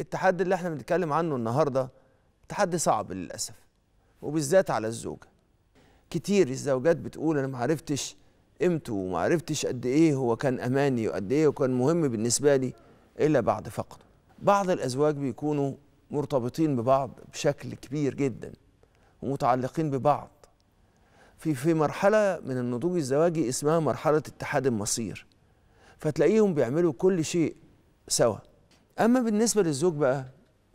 التحدي اللي احنا بنتكلم عنه النهارده تحدي صعب للاسف وبالذات على الزوجه كتير الزوجات بتقول انا ما عرفتش قيمته وما عرفتش قد ايه هو كان اماني وقد ايه وكان مهم بالنسبه لي الا بعد فقده بعض الازواج بيكونوا مرتبطين ببعض بشكل كبير جدا ومتعلقين ببعض في في مرحله من النضوج الزواجي اسمها مرحله اتحاد المصير فتلاقيهم بيعملوا كل شيء سوا اما بالنسبه للزوج بقى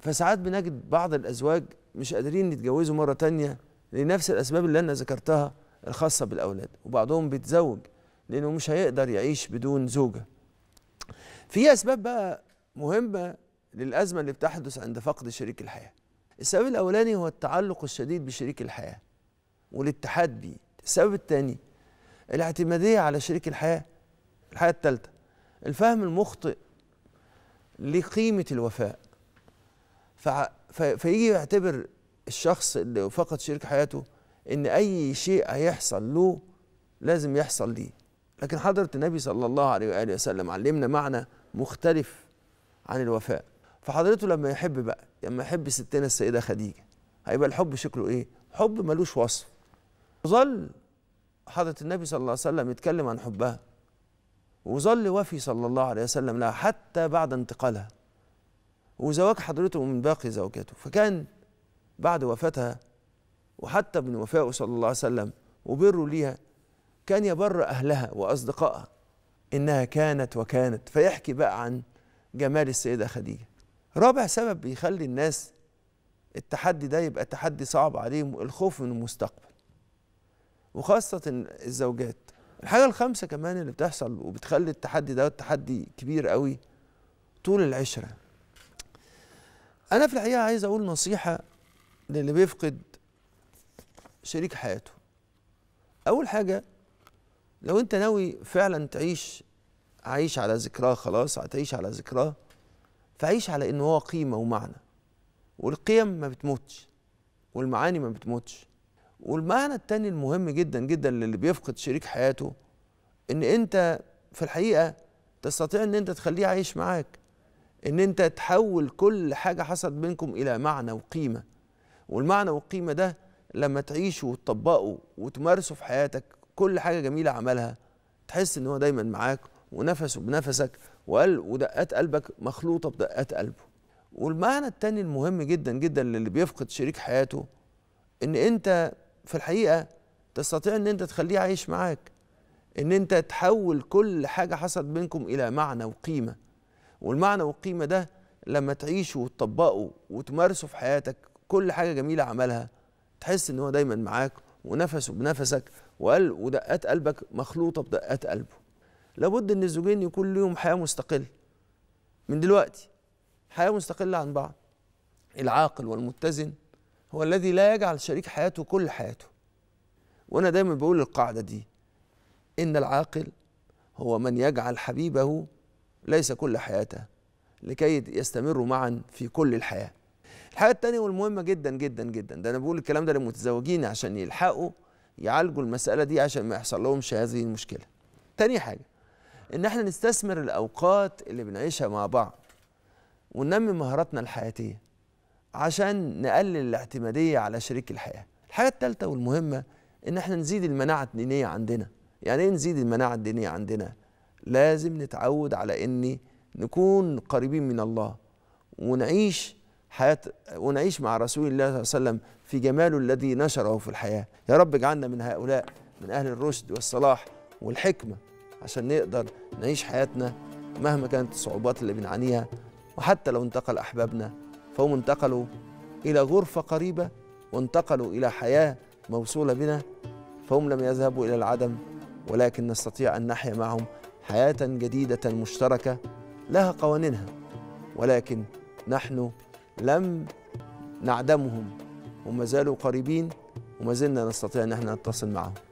فساعات بنجد بعض الازواج مش قادرين يتجوزوا مره تانية لنفس الاسباب اللي انا ذكرتها الخاصه بالاولاد وبعضهم بيتزوج لانه مش هيقدر يعيش بدون زوجه في اسباب بقى مهمه للازمه اللي بتحدث عند فقد شريك الحياه السبب الاولاني هو التعلق الشديد بشريك الحياه والاتحاد بيه السبب الثاني الاعتماديه على شريك الحياه الحياه الثالثه الفهم المخطئ لقيمه الوفاء فيجي يعتبر الشخص اللي فقد شريك حياته ان اي شيء هيحصل له لازم يحصل ليه لكن حضره النبي صلى الله عليه واله وسلم علمنا معنى مختلف عن الوفاء فحضرته لما يحب بقى لما يحب ستنا السيده خديجه هيبقى الحب شكله ايه حب ملوش وصف ظل حضره النبي صلى الله عليه وسلم يتكلم عن حبها وظل وفي صلى الله عليه وسلم لها حتى بعد انتقالها وزواج حضرته من باقي زوجاته فكان بعد وفاتها وحتى من وفائه صلى الله عليه وسلم وبره ليها كان يبر أهلها وأصدقائها إنها كانت وكانت فيحكي بقى عن جمال السيدة خديجة رابع سبب بيخلي الناس التحدي ده يبقى تحدي صعب عليهم الخوف من المستقبل وخاصة الزوجات الحاجة الخامسة كمان اللي بتحصل وبتخلي التحدي ده تحدي كبير قوي طول العشرة أنا في الحقيقة عايز أقول نصيحة للي بيفقد شريك حياته أول حاجة لو أنت ناوي فعلا تعيش عايش على ذكراه خلاص هتعيش على ذكراه فعيش على إن هو قيمة ومعنى والقيم ما بتموتش والمعاني ما بتموتش والمعنى التاني المهم جدا جدا للي بيفقد شريك حياته ان انت في الحقيقه تستطيع ان انت تخليه عايش معاك ان انت تحول كل حاجه حصلت بينكم الى معنى وقيمه والمعنى والقيمه ده لما تعيشه وتطبقه وتمارسه في حياتك كل حاجه جميله عملها تحس ان هو دايما معاك ونفسه بنفسك وقال ودقات قلبك مخلوطه بدقات قلبه والمعنى التاني المهم جدا جدا للي بيفقد شريك حياته ان انت في الحقيقه تستطيع ان انت تخليه عايش معاك ان انت تحول كل حاجه حصلت بينكم الى معنى وقيمه والمعنى والقيمه ده لما تعيشه وتطبقه وتمارسه في حياتك كل حاجه جميله عملها تحس ان هو دايما معاك ونفسه بنفسك وقل ودقات قلبك مخلوطه بدقات قلبه لابد ان الزوجين يكون ليهم حياه مستقله من دلوقتي حياه مستقله عن بعض العاقل والمتزن هو الذي لا يجعل شريك حياته كل حياته وانا دايما بقول القاعده دي إن العاقل هو من يجعل حبيبه ليس كل حياته لكي يستمروا معا في كل الحياة الحاجة التانية والمهمة جدا جدا جدا ده أنا بقول الكلام ده للمتزوجين عشان يلحقوا يعالجوا المسألة دي عشان ما يحصل لهمش هذه المشكلة تاني حاجة إن احنا نستثمر الأوقات اللي بنعيشها مع بعض وننمي مهاراتنا الحياتية عشان نقلل الاعتمادية على شريك الحياة الحاجة التالتة والمهمة إن احنا نزيد المناعة الدينية عندنا يعني ايه نزيد المناعه الدينيه عندنا لازم نتعود على ان نكون قريبين من الله ونعيش حياه ونعيش مع رسول الله صلى الله عليه وسلم في جماله الذي نشره في الحياه يا رب اجعلنا من هؤلاء من اهل الرشد والصلاح والحكمه عشان نقدر نعيش حياتنا مهما كانت الصعوبات اللي بنعانيها وحتى لو انتقل احبابنا فهم انتقلوا الى غرفه قريبه وانتقلوا الى حياه موصوله بنا فهم لم يذهبوا الى العدم ولكن نستطيع أن نحيا معهم حياة جديدة مشتركة لها قوانينها ولكن نحن لم نعدمهم هم زالوا قريبين وما زلنا نستطيع أن احنا نتصل معهم